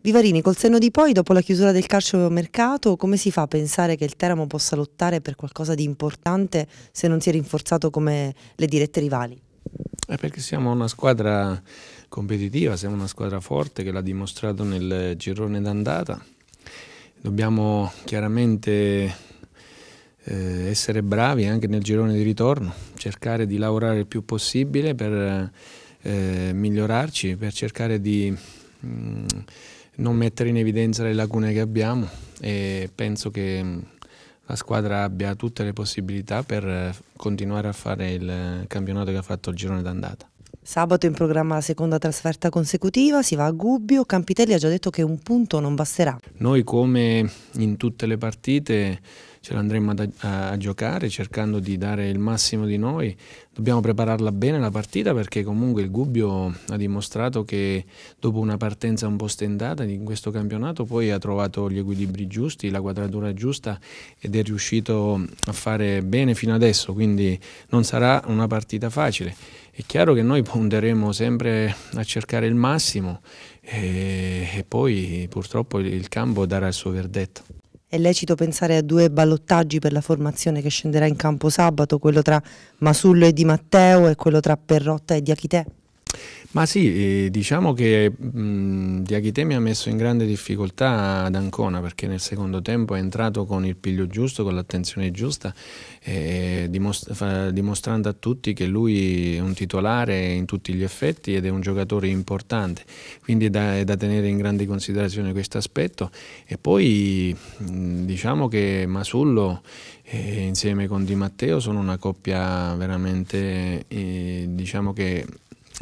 Vivarini, col senno di poi, dopo la chiusura del calcio mercato, come si fa a pensare che il Teramo possa lottare per qualcosa di importante se non si è rinforzato come le dirette rivali? È perché siamo una squadra competitiva, siamo una squadra forte che l'ha dimostrato nel girone d'andata. Dobbiamo chiaramente eh, essere bravi anche nel girone di ritorno, cercare di lavorare il più possibile per eh, migliorarci, per cercare di... Mh, mm, non mettere in evidenza le lacune che abbiamo e penso che mm, la squadra abbia tutte le possibilità per eh, continuare a fare il eh, campionato che ha fatto il girone d'andata. Sabato in programma la seconda trasferta consecutiva, si va a Gubbio, Campitelli ha già detto che un punto non basterà. Noi come in tutte le partite ce l'andremo ad, a, a, giocare cercando di dare il massimo di noi. Dobbiamo prepararla bene la partita perché comunque il Gubbio ha dimostrato che dopo una partenza un po' stentata in questo campionato poi ha trovato gli equilibri giusti, la quadratura giusta ed è riuscito a fare bene fino adesso, quindi non sarà una partita facile. È chiaro che noi punteremo sempre a cercare il massimo e, e poi purtroppo il campo darà il suo verdetto. È lecito pensare a due ballottaggi per la formazione che scenderà in campo sabato, quello tra Masullo e Di Matteo e quello tra Perrotta e Diachitè? Ma sì, eh, diciamo che mh, Diachite mi ha messo in grande difficoltà ad Ancona perché nel secondo tempo è entrato con il piglio giusto, con l'attenzione giusta, eh, dimostra fa, dimostrando a tutti che lui è un titolare in tutti gli effetti ed è un giocatore importante, quindi è da, è da tenere in grande considerazione questo aspetto. E poi diciamo che Masullo eh, insieme con Di Matteo sono una coppia veramente, eh, diciamo che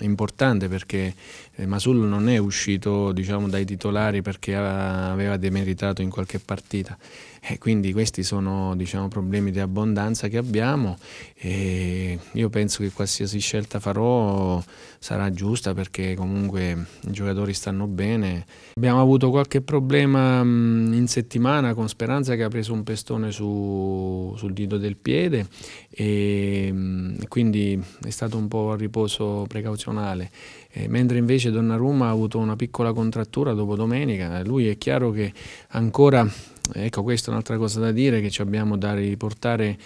importante perché eh, Masul non è uscito diciamo, dai titolari perché aveva demeritato in qualche partita. E eh, quindi questi sono diciamo, problemi di abbondanza che abbiamo e io penso che qualsiasi scelta farò sarà giusta perché comunque i giocatori stanno bene. Abbiamo avuto qualche problema in settimana con Speranza che ha preso un pestone su, sul dito del piede e quindi è stato un po' a riposo precauzionale. Eh, mentre invece Donnarumma ha avuto una piccola contrattura dopo domenica, lui è chiaro che ancora, ecco questa è un'altra cosa da dire, che ci abbiamo da riportare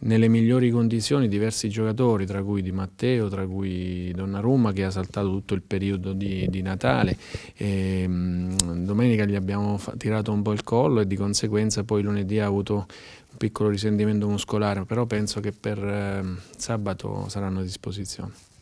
nelle migliori condizioni diversi giocatori, tra cui Di Matteo, tra cui Donnarumma che ha saltato tutto il periodo di, di Natale, e, ehm, domenica gli abbiamo tirato un po' il collo e di conseguenza poi lunedì ha avuto un piccolo risentimento muscolare, però penso che per ehm, sabato saranno a disposizione.